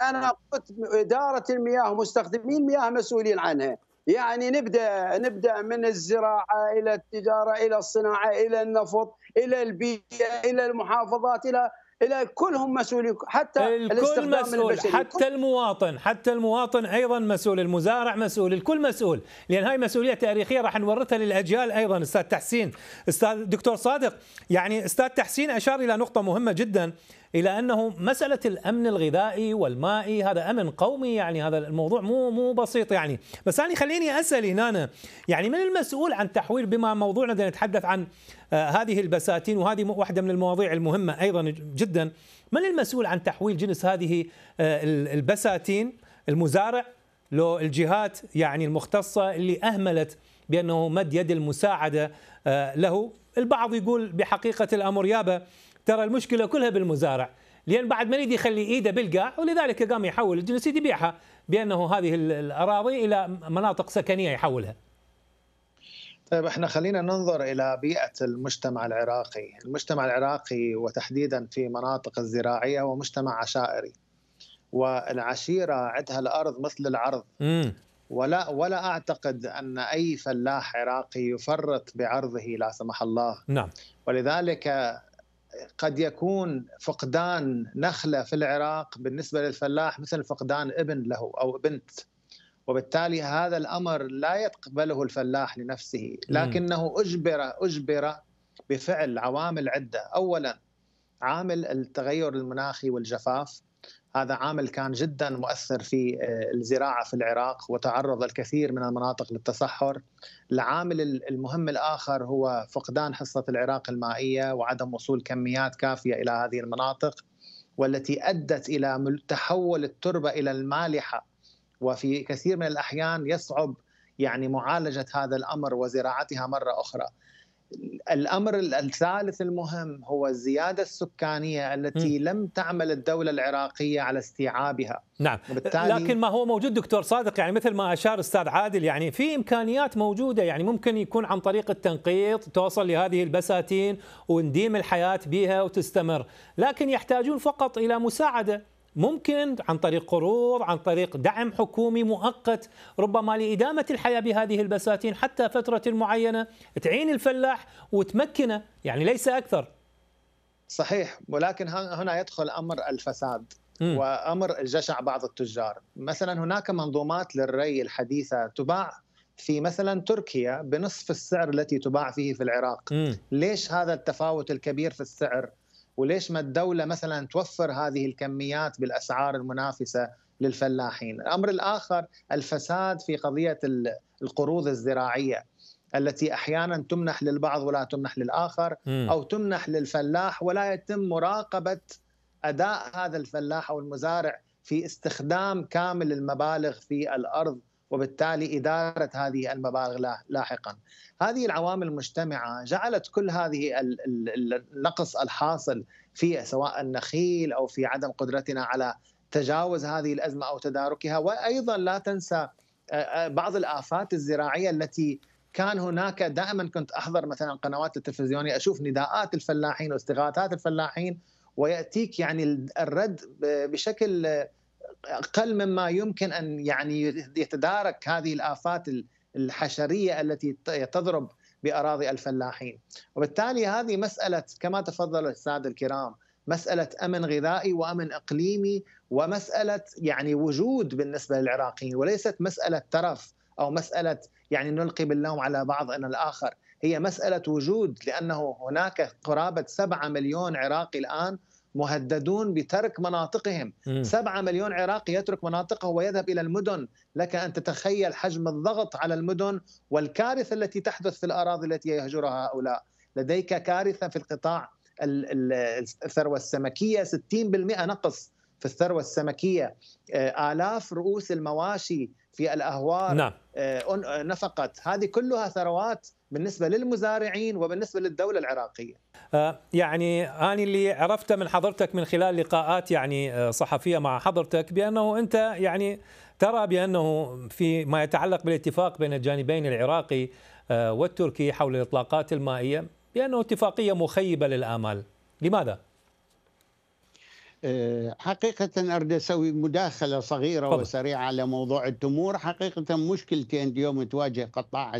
انا قلت اداره المياه ومستخدمين المياه مسؤولين عنها يعني نبدا نبدا من الزراعه الى التجاره الى الصناعه الى النفط الى البيئه الى المحافظات الى الى كلهم مسؤولين حتى الكل مسؤول البشري. حتى المواطن حتى المواطن ايضا مسؤول المزارع مسؤول الكل مسؤول لان هاي مسؤوليه تاريخيه راح نورثها للاجيال ايضا استاذ تحسين استاذ دكتور صادق يعني استاذ تحسين اشار الى نقطه مهمه جدا الى انه مساله الامن الغذائي والمائي هذا امن قومي يعني هذا الموضوع مو مو بسيط يعني بس يعني خليني اسال هنا يعني من المسؤول عن تحويل بما موضوعنا نتحدث عن آه، هذه البساتين وهذه واحده من المواضيع المهمه ايضا جدا من المسؤول عن تحويل جنس هذه آه، البساتين المزارع لو الجهات يعني المختصه اللي اهملت بانه مد يد المساعده آه، له البعض يقول بحقيقه الامر يابا ترى المشكله كلها بالمزارع لان بعد ما يريد يخلي ايده بالقاع ولذلك قام يحول الجنسيد يبيعها بانه هذه الاراضي الى مناطق سكنيه يحولها. طيب احنا خلينا ننظر الى بيئه المجتمع العراقي، المجتمع العراقي وتحديدا في مناطق الزراعيه هو مجتمع عشائري. والعشيره عندها الارض مثل العرض. م. ولا ولا اعتقد ان اي فلاح عراقي يفرط بعرضه لا سمح الله. نعم. ولذلك قد يكون فقدان نخله في العراق بالنسبه للفلاح مثل فقدان ابن له او بنت وبالتالي هذا الامر لا يقبله الفلاح لنفسه لكنه اجبر اجبر بفعل عوامل عده اولا عامل التغير المناخي والجفاف هذا عامل كان جدا مؤثر في آه، الزراعه في العراق وتعرض الكثير من المناطق للتصحر. العامل المهم الاخر هو فقدان حصه العراق المائيه وعدم وصول كميات كافيه الى هذه المناطق والتي ادت الى تحول التربه الى المالحه وفي كثير من الاحيان يصعب يعني معالجه هذا الامر وزراعتها مره اخرى. الامر الثالث المهم هو الزياده السكانيه التي م. لم تعمل الدوله العراقيه على استيعابها نعم لكن ما هو موجود دكتور صادق يعني مثل ما اشار استاذ عادل يعني في امكانيات موجوده يعني ممكن يكون عن طريق التنقيط توصل لهذه البساتين ونديم الحياه بها وتستمر لكن يحتاجون فقط الى مساعده ممكن عن طريق قروض عن طريق دعم حكومي مؤقت ربما لإدامة الحياة بهذه البساتين حتى فترة معينة تعين الفلاح وتمكنه يعني ليس أكثر صحيح ولكن هنا يدخل أمر الفساد م. وأمر جشع بعض التجار مثلا هناك منظومات للري الحديثة تباع في مثلا تركيا بنصف السعر التي تباع فيه في العراق م. ليش هذا التفاوت الكبير في السعر وليش ما الدولة مثلا توفر هذه الكميات بالأسعار المنافسة للفلاحين الأمر الآخر الفساد في قضية القروض الزراعية التي احيانا تمنح للبعض ولا تمنح للاخر او تمنح للفلاح ولا يتم مراقبه اداء هذا الفلاح او المزارع في استخدام كامل المبالغ في الارض وبالتالي إدارة هذه المبالغ لاحقا هذه العوامل المجتمعة جعلت كل هذه النقص الحاصل في سواء النخيل أو في عدم قدرتنا على تجاوز هذه الأزمة أو تداركها وأيضا لا تنسى آه، آه، بعض الآفات الزراعية التي كان هناك دائما كنت أحضر مثلا قنوات التلفزيونية أشوف نداءات الفلاحين واستغاثات الفلاحين ويأتيك يعني الرد بشكل اقل مما يمكن ان يعني يتدارك هذه الافات الحشريه التي تضرب باراضي الفلاحين، وبالتالي هذه مساله كما تفضل الساده الكرام مساله امن غذائي وامن اقليمي ومساله يعني وجود بالنسبه للعراقيين وليست مساله ترف او مساله يعني نلقي باللوم على بعضنا الاخر، هي مساله وجود لانه هناك قرابه 7 مليون عراقي الان مهددون بترك مناطقهم م. سبعة مليون عراقي يترك مناطقه ويذهب إلى المدن لك أن تتخيل حجم الضغط على المدن والكارثة التي تحدث في الأراضي التي يهجرها هؤلاء لديك كارثة في القطاع الثروة السمكية 60% نقص في الثروة السمكية آه، آلاف رؤوس المواشي في الأهوار نعم. آه، آه، نفقت هذه كلها ثروات بالنسبة للمزارعين وبالنسبة للدولة العراقية آه، يعني أنا اللي عرفته من حضرتك من خلال لقاءات يعني آه، صحفية مع حضرتك بأنه أنت يعني ترى بأنه في ما يتعلق بالاتفاق بين الجانبين العراقي آه، والتركي حول الإطلاقات المائية بأنه اتفاقية مخيبة للآمال لماذا؟ آه، حقيقة أريد أسوي مداخلة صغيرة طبعا. وسريعة على موضوع التمور حقيقة مشكلتي أن اليوم تواجه قطاع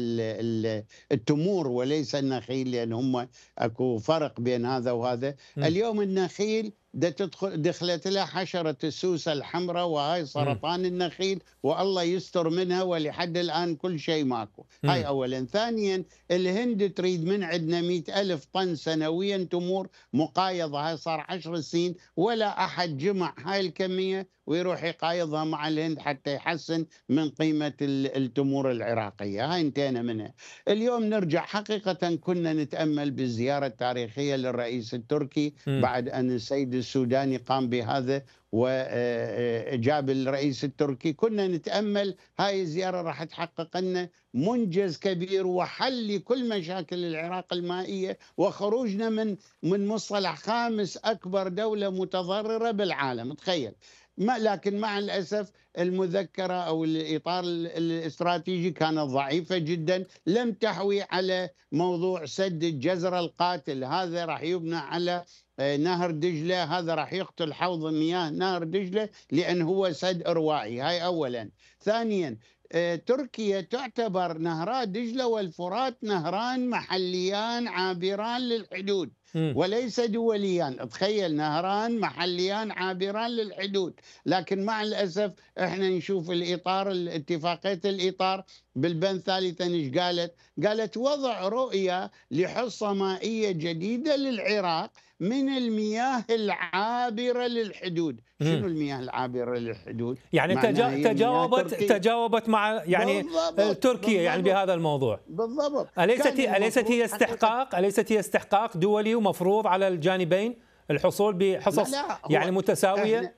التمور وليس النخيل لأن هم أكو فرق بين هذا وهذا م. اليوم النخيل ده تدخل دخلت لها حشرة السوسة الحمراء وهاي سرطان النخيل والله يستر منها ولحد الآن كل شيء ماكو م. هاي أولا ثانيا الهند تريد من عندنا مئة ألف طن سنويا تمور مقايضة هاي صار عشر سنين ولا أحد جمع هاي الكمية ويروح يقايضها مع الهند حتى يحسن من قيمة التمور العراقية هاي انتهينا منها اليوم نرجع حقيقة كنا نتأمل بالزيارة التاريخية للرئيس التركي بعد أن السيد السوداني قام بهذا وجاب آه، آه، الرئيس التركي كنا نتأمل هاي الزيارة راح تحقق لنا منجز كبير وحل لكل مشاكل العراق المائية وخروجنا من من مصطلح خامس أكبر دولة متضررة بالعالم تخيل ما لكن مع الاسف المذكره او الاطار الاستراتيجي كانت ضعيفه جدا لم تحوي على موضوع سد الجزر القاتل هذا راح يبنى على آه، نهر دجلة هذا راح يقتل حوض مياه نهر دجلة لأن هو سد إروائي هاي أولا ثانيا آه، تركيا تعتبر نهرات دجلة والفرات نهران محليان عابران للحدود وليس دوليا تخيل نهران محليان عابران للحدود لكن مع الأسف احنا نشوف الإطار اتفاقية الإطار بالبند ثالثا ايش قالت؟ قالت وضع رؤية لحصة مائية جديدة للعراق من المياه العابرة للحدود شنو المياه العابرة للحدود؟ يعني تجا... تجاوبت تجاوبت مع يعني آه، بالضبط. تركيا يعني بالضبط. يعني بهذا الموضوع بالضبط أليست أليست هي استحقاق؟ أليست هي استحقاق دولي ومفروض على الجانبين الحصول بحصص لا لا يعني متساويه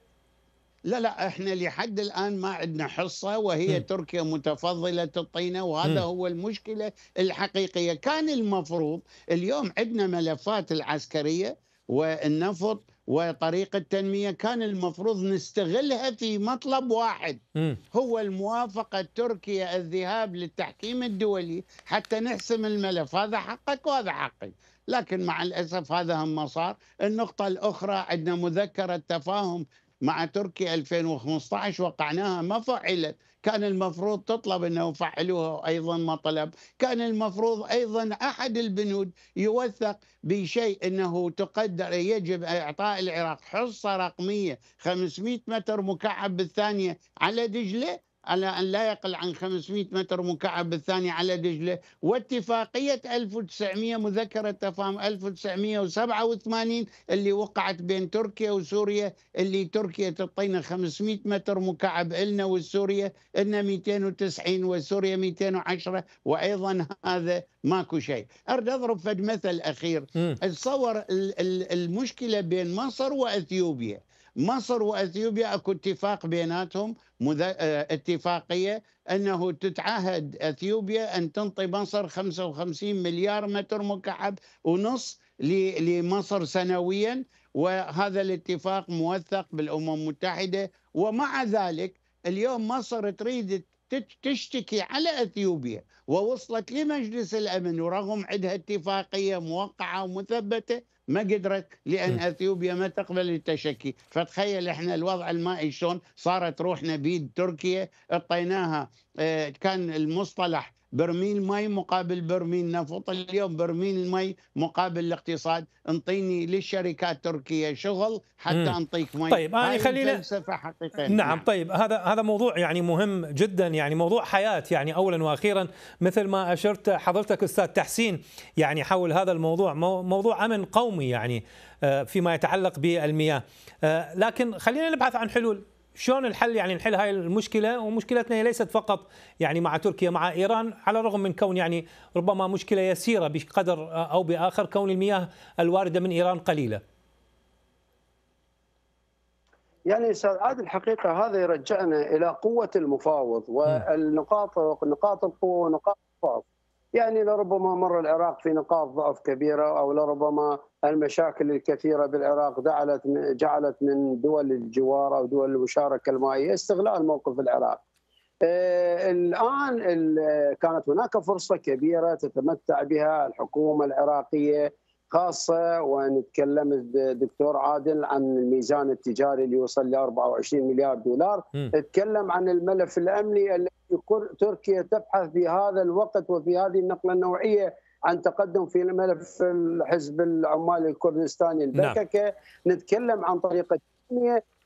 لا لا احنا لحد الان ما عندنا حصه وهي م. تركيا متفضله الطينه وهذا م. هو المشكله الحقيقيه كان المفروض اليوم عندنا ملفات العسكريه والنفط وطريقة التنمية كان المفروض نستغلها في مطلب واحد م. هو الموافقة تركيا الذهاب للتحكيم الدولي حتى نحسم الملف هذا حقك وهذا حقي لكن مع الأسف هذا هم ما صار النقطة الأخرى عندنا مذكرة تفاهم مع تركيا 2015 وقعناها ما فعلت كان المفروض تطلب انه فعلوها ايضا ما طلب كان المفروض ايضا احد البنود يوثق بشيء انه تقدر يجب اعطاء العراق حصه رقميه 500 متر مكعب بالثانيه على دجله على أن لا يقل عن 500 متر مكعب بالثانية على دجلة واتفاقية 1900 مذكرة تفاهم 1987 اللي وقعت بين تركيا وسوريا اللي تركيا تعطينا 500 متر مكعب إلنا وسوريا إلنا 290 وسوريا 210 وأيضا هذا ماكو شيء أرد أضرب فد مثل أخير تصور المشكلة بين مصر وأثيوبيا مصر واثيوبيا اكو اتفاق بيناتهم آه، اتفاقيه انه تتعهد اثيوبيا ان تنطي مصر 55 مليار متر مكعب ونص لمصر سنويا وهذا الاتفاق موثق بالامم المتحده ومع ذلك اليوم مصر تريد تشتكي على اثيوبيا ووصلت لمجلس الامن ورغم عندها اتفاقيه موقعه ومثبته ما قدرت لان اثيوبيا ما تقبل التشكي، فتخيل احنا الوضع المائي شلون صارت روحنا بيد تركيا اعطيناها آه، كان المصطلح برميل مي مقابل برميل نفط اليوم برميل مي مقابل الاقتصاد انطيني للشركات التركيه شغل حتى انطيك مي طيب انا خلينا فلسفه حقيقيه نعم, نعم طيب هذا هذا موضوع يعني مهم جدا يعني موضوع حياه يعني اولا واخيرا مثل ما اشرت حضرتك استاذ تحسين يعني حول هذا الموضوع موضوع امن قومي يعني آه، فيما يتعلق بالمياه آه، لكن خلينا نبحث عن حلول شلون الحل يعني نحل هاي المشكله ومشكلتنا هي ليست فقط يعني مع تركيا مع ايران على الرغم من كون يعني ربما مشكله يسيره بقدر او باخر كون المياه الوارده من ايران قليله. يعني استاذ عادل الحقيقه هذا يرجعنا الى قوه المفاوض والنقاط نقاط القوه ونقاط المفاوض. يعني لربما مر العراق في نقاط ضعف كبيره او لربما المشاكل الكثيره بالعراق جعلت جعلت من دول الجوار او دول المشاركه المائيه استغلال موقف العراق. آه، الان كانت هناك فرصه كبيره تتمتع بها الحكومه العراقيه خاصه ونتكلم الدكتور عادل عن الميزان التجاري اللي وصل ل 24 مليار دولار، م. تكلم عن الملف الامني تركيا تبحث في هذا الوقت وفي هذه النقله النوعيه عن تقدم في ملف الحزب العمال الكردستاني البككه نعم. نتكلم عن طريقه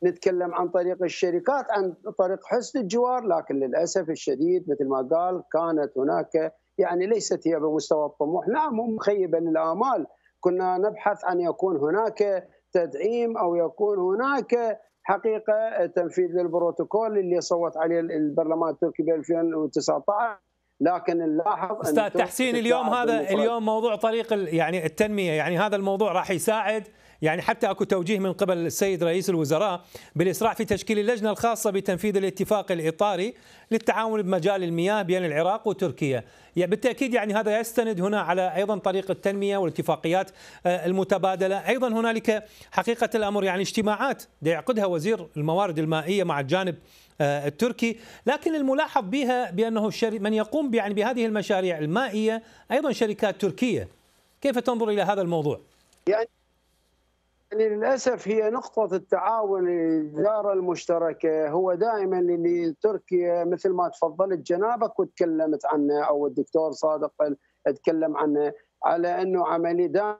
نتكلم عن طريق الشركات عن طريق حسن الجوار لكن للاسف الشديد مثل ما قال كانت هناك يعني ليست هي بمستوى الطموح نعم هم مخيبه للامال كنا نبحث ان يكون هناك تدعيم او يكون هناك حقيقه تنفيذ للبروتوكول اللي صوت عليه البرلمان التركي ب 2019 لكن نلاحظ استاذ تحسين اليوم هذا اليوم موضوع طريق يعني التنميه يعني هذا الموضوع راح يساعد يعني حتى اكو توجيه من قبل السيد رئيس الوزراء بالاسراع في تشكيل اللجنه الخاصه بتنفيذ الاتفاق الاطاري للتعاون بمجال المياه بين العراق وتركيا يعني بالتاكيد يعني هذا يستند هنا على ايضا طريق التنميه والاتفاقيات آه، المتبادله ايضا هنالك حقيقه الامر يعني اجتماعات يعقدها وزير الموارد المائيه مع الجانب آه، التركي لكن الملاحظ بها بانه من يقوم يعني بهذه المشاريع المائيه ايضا شركات تركيه كيف تنظر الى هذا الموضوع يعني يعني للاسف هي نقطه التعاون الاداره المشتركه هو دائما اللي تركيا مثل ما تفضلت جنابك وتكلمت عنه او الدكتور صادق اتكلم عنه على انه عمليه دائما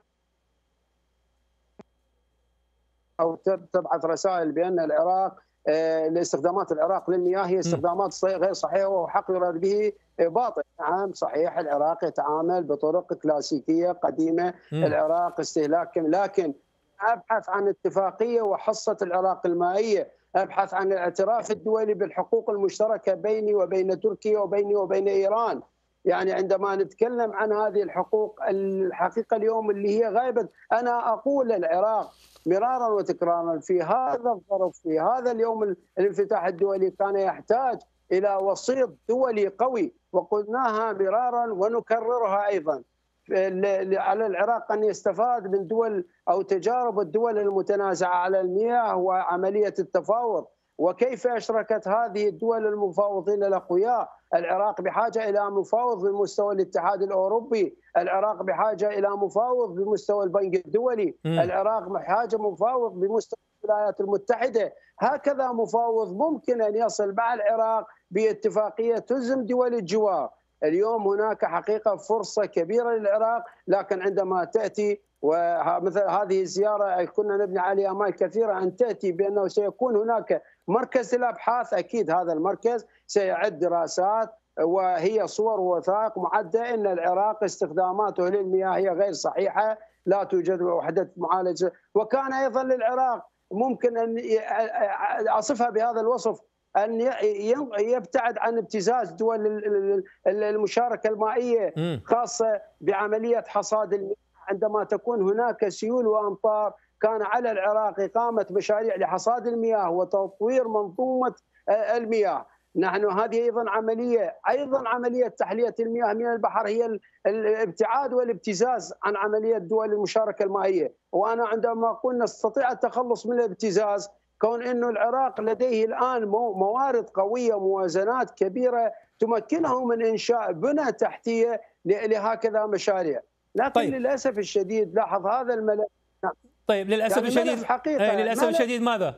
او تبعث رسائل بان العراق آه، لاستخدامات العراق للمياه هي استخدامات غير صحيحه يراد به باطل نعم صحيح العراق يتعامل بطرق كلاسيكيه قديمه العراق استهلاك لكن ابحث عن اتفاقيه وحصه العراق المائيه، ابحث عن الاعتراف الدولي بالحقوق المشتركه بيني وبين تركيا وبيني وبين ايران. يعني عندما نتكلم عن هذه الحقوق الحقيقه اليوم اللي هي غايبه انا اقول العراق مرارا وتكرارا في هذا الظرف في هذا اليوم الانفتاح الدولي كان يحتاج الى وسيط دولي قوي وقلناها مرارا ونكررها ايضا على العراق أن يستفاد من دول أو تجارب الدول المتنازعة على المياه وعملية التفاوض وكيف أشركت هذه الدول المفاوضين الأقوياء العراق بحاجة إلى مفاوض بمستوى الاتحاد الأوروبي العراق بحاجة إلى مفاوض بمستوى البنك الدولي م. العراق بحاجة مفاوض بمستوى الولايات المتحدة هكذا مفاوض ممكن أن يصل مع العراق باتفاقية تلزم دول الجوار اليوم هناك حقيقه فرصه كبيره للعراق لكن عندما تاتي ومثل هذه الزياره كنا نبني عليها امال كثيره ان تاتي بانه سيكون هناك مركز الابحاث اكيد هذا المركز سيعد دراسات وهي صور وثائق معده ان العراق استخداماته للمياه هي غير صحيحه لا توجد وحده معالجه وكان ايضا للعراق ممكن ان اصفها بهذا الوصف ان يبتعد عن ابتزاز دول المشاركه المائيه خاصه بعمليه حصاد المياه عندما تكون هناك سيول وامطار كان على العراق اقامه مشاريع لحصاد المياه وتطوير منظومه آه، المياه نحن هذه ايضا عمليه ايضا عمليه تحليه المياه من البحر هي الابتعاد والابتزاز عن عمليه دول المشاركه المائيه وانا عندما اقول نستطيع التخلص من الابتزاز كون انه العراق لديه الان موارد قويه وموازنات كبيره تمكنه من انشاء بنى تحتيه لهكذا مشاريع، لكن طيب. للاسف الشديد لاحظ هذا الملف طيب للاسف يعني الشديد حقيقه أي للاسف الشديد ماذا؟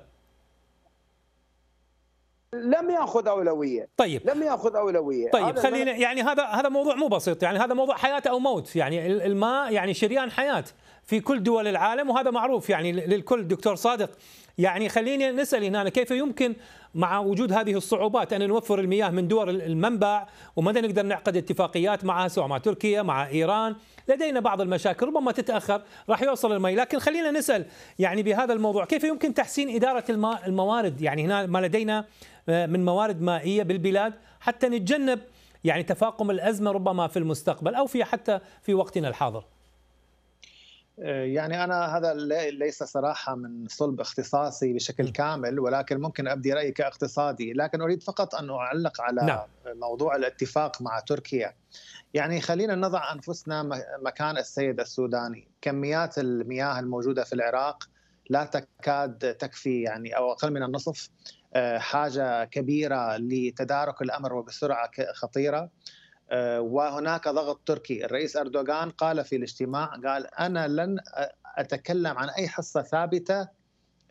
لم ياخذ اولويه طيب لم ياخذ اولويه طيب خلينا يعني هذا هذا موضوع مو بسيط يعني هذا موضوع حياه او موت يعني الماء يعني شريان حياه في كل دول العالم وهذا معروف يعني للكل دكتور صادق يعني خليني نسال هنا كيف يمكن مع وجود هذه الصعوبات ان نوفر المياه من دول المنبع ومدى نقدر نعقد اتفاقيات معها سواء مع تركيا مع ايران لدينا بعض المشاكل ربما تتاخر راح يوصل الماء لكن خلينا نسال يعني بهذا الموضوع كيف يمكن تحسين اداره الماء الموارد يعني هنا ما لدينا آه، من موارد مائيه بالبلاد حتى نتجنب يعني تفاقم الازمه ربما في المستقبل او في حتى في وقتنا الحاضر آه، يعني انا هذا ليس صراحه من صلب اختصاصي بشكل كامل ولكن ممكن ابدي رايي كاقتصادي لكن اريد فقط ان اعلق على نعم. موضوع الاتفاق مع تركيا يعني خلينا نضع انفسنا مكان السيد السوداني كميات المياه الموجوده في العراق لا تكاد تكفي يعني او اقل من النصف آه، حاجه كبيره لتدارك الامر وبسرعه خطيره وهناك ضغط تركي الرئيس أردوغان قال في الاجتماع قال أنا لن أتكلم عن أي حصة ثابتة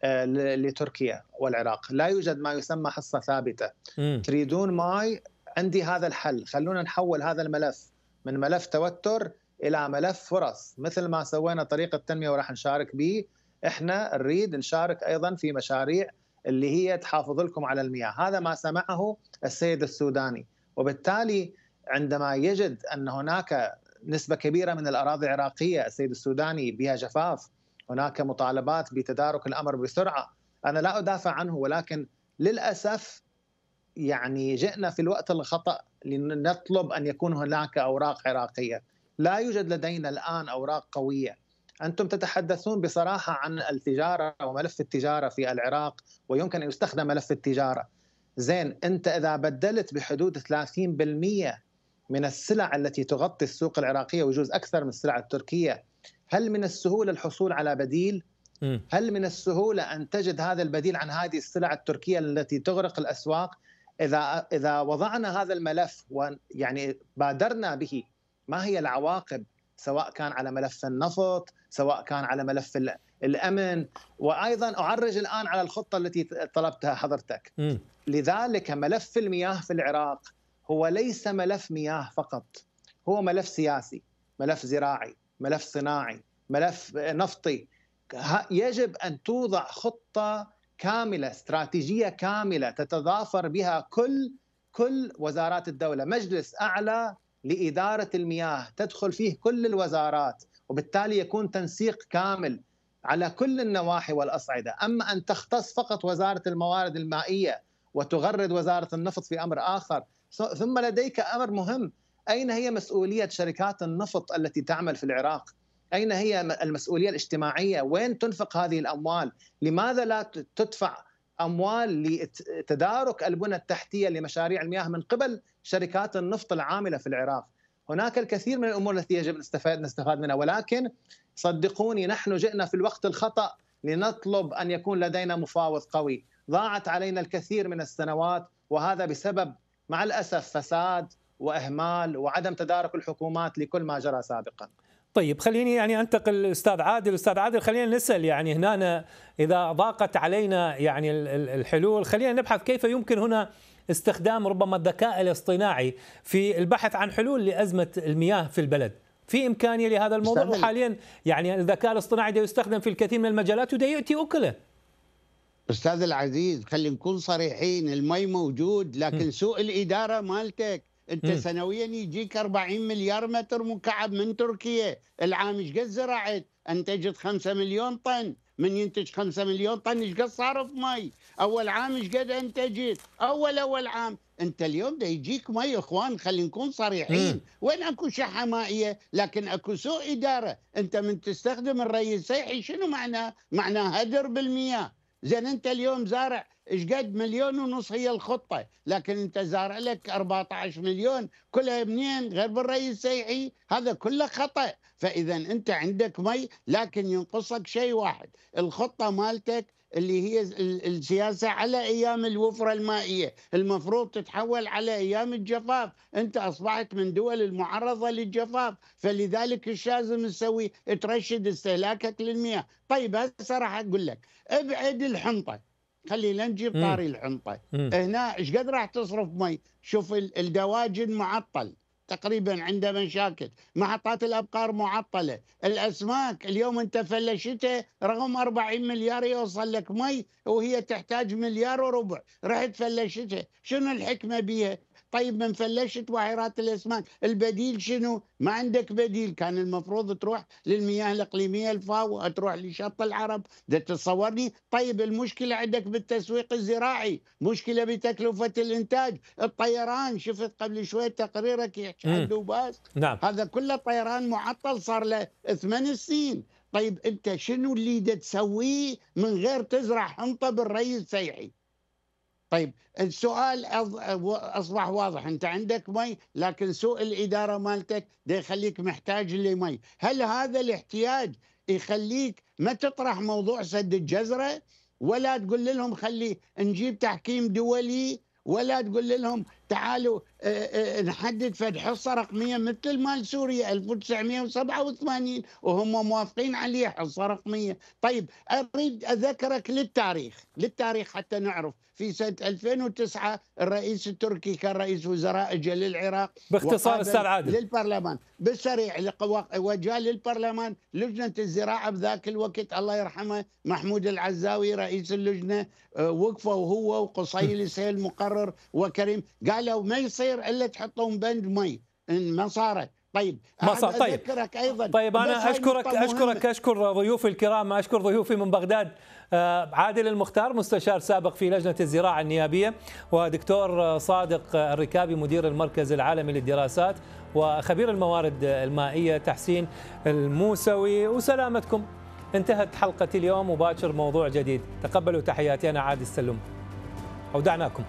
آه، لتركيا والعراق لا يوجد ما يسمى حصة ثابتة م. تريدون ماي عندي هذا الحل خلونا نحول هذا الملف من ملف توتر إلى ملف فرص مثل ما سوينا طريقة التنمية وراح نشارك به احنا نريد نشارك أيضا في مشاريع اللي هي تحافظ لكم على المياه هذا ما سمعه السيد السوداني وبالتالي عندما يجد ان هناك نسبه كبيره من الاراضي العراقيه السيد السوداني بها جفاف هناك مطالبات بتدارك الامر بسرعه انا لا ادافع عنه ولكن للاسف يعني جئنا في الوقت الخطا لنطلب ان يكون هناك اوراق عراقيه لا يوجد لدينا الان اوراق قويه انتم تتحدثون بصراحه عن التجاره وملف التجاره في العراق ويمكن ان يستخدم ملف التجاره زين انت اذا بدلت بحدود 30% من السلع التي تغطي السوق العراقيه ويجوز اكثر من السلع التركيه هل من السهوله الحصول على بديل هل من السهوله ان تجد هذا البديل عن هذه السلع التركيه التي تغرق الاسواق اذا اذا وضعنا هذا الملف ويعني بادرنا به ما هي العواقب سواء كان على ملف النفط سواء كان على ملف الامن وايضا اعرج الان على الخطه التي طلبتها حضرتك لذلك ملف المياه في العراق هو ليس ملف مياه فقط هو ملف سياسي ملف زراعي ملف صناعي ملف نفطي يجب ان توضع خطه كامله استراتيجيه كامله تتضافر بها كل كل وزارات الدوله مجلس اعلى لاداره المياه تدخل فيه كل الوزارات وبالتالي يكون تنسيق كامل على كل النواحي والاصعده، اما ان تختص فقط وزاره الموارد المائيه وتغرد وزاره النفط في امر اخر، ثم لديك امر مهم اين هي مسؤوليه شركات النفط التي تعمل في العراق؟ اين هي المسؤوليه الاجتماعيه؟ وين تنفق هذه الاموال؟ لماذا لا تدفع اموال لتدارك البنى التحتيه لمشاريع المياه من قبل شركات النفط العامله في العراق؟ هناك الكثير من الامور التي يجب نستفاد نستفاد منها ولكن صدقوني نحن جئنا في الوقت الخطا لنطلب ان يكون لدينا مفاوض قوي، ضاعت علينا الكثير من السنوات وهذا بسبب مع الاسف فساد واهمال وعدم تدارك الحكومات لكل ما جرى سابقا. طيب خليني يعني انتقل استاذ عادل استاذ عادل خلينا نسال يعني هنا اذا ضاقت علينا يعني الحلول خلينا نبحث كيف يمكن هنا استخدام ربما الذكاء الاصطناعي في البحث عن حلول لازمه المياه في البلد في امكانيه لهذا الموضوع حاليا يعني الذكاء الاصطناعي يستخدم في الكثير من المجالات وده ياتي اكله استاذ العزيز خلينا نكون صريحين المي موجود لكن سوء الاداره مالتك انت سنويا يجيك 40 مليار متر مكعب من تركيا العام ايش قد زرعت انتجت 5 مليون طن من ينتج 5 مليون طن ايش قد صارف مي اول عام ايش قد انتجت اول اول عام انت اليوم ده يجيك مي اخوان خلينا نكون صريحين وين اكو شحه مائيه لكن اكو سوء اداره انت من تستخدم الري السيحي شنو معناه معناه هدر بالمياه زين انت اليوم زارع ايش قد مليون ونص هي الخطه لكن انت زارع لك 14 مليون كلها منين غير بالري السيحي هذا كله خطا فاذا انت عندك مي لكن ينقصك شيء واحد الخطه مالتك اللي هي السياسه على ايام الوفره المائيه، المفروض تتحول على ايام الجفاف، انت اصبحت من دول المعرضه للجفاف، فلذلك ايش لازم تسوي؟ ترشد استهلاكك للمياه، طيب هسه راح اقول لك ابعد الحنطه خلي نجيب طاري الحنطه، هنا ايش قد راح تصرف مي؟ شوف الدواجن معطل تقريبا عنده مشاكل محطات الابقار معطله الاسماك اليوم انت فلشتها رغم 40 مليار يوصل لك مي وهي تحتاج مليار وربع رحت فلشتها شنو الحكمه بيها طيب من فلشت بحيرات الاسماك البديل شنو ما عندك بديل كان المفروض تروح للمياه الاقليميه الفاو تروح لشط العرب ده تصورني طيب المشكله عندك بالتسويق الزراعي مشكله بتكلفه الانتاج الطيران شفت قبل شويه تقريرك يحكي عن دوباس نعم. هذا كله طيران معطل صار له ثمان سنين طيب انت شنو اللي تسويه من غير تزرع حنطه بالري السيحي طيب السؤال اصبح واضح انت عندك مي لكن سوء الاداره مالتك ده يخليك محتاج لمي هل هذا الاحتياج يخليك ما تطرح موضوع سد الجزره ولا تقول لهم خلي نجيب تحكيم دولي ولا تقول لهم تعالوا آه، آه، نحدد فد حصه رقميه مثل مال سوريا 1987 وهم موافقين عليه حصه رقميه، طيب اريد اذكرك للتاريخ، للتاريخ حتى نعرف في سنه 2009 الرئيس التركي كان رئيس وزراء اجى للعراق باختصار استاذ عادل للبرلمان بالسريع وجاء للبرلمان لجنه الزراعه بذاك الوقت الله يرحمه محمود العزاوي رئيس اللجنه آه، وقفوا هو وقصي لسيل مقرر وكريم قال قالوا ما يصير الا تحطون بند مي ان ما صارت طيب ما صار طيب اذكرك ايضا طيب انا اشكرك اشكرك اشكر ضيوفي الكرام اشكر ضيوفي من بغداد آه، عادل المختار مستشار سابق في لجنه الزراعه النيابيه ودكتور آه، صادق آه، الركابي مدير المركز العالمي للدراسات وخبير الموارد المائيه تحسين الموسوي وسلامتكم انتهت حلقه اليوم وباشر موضوع جديد تقبلوا تحياتي انا عادل السلم اودعناكم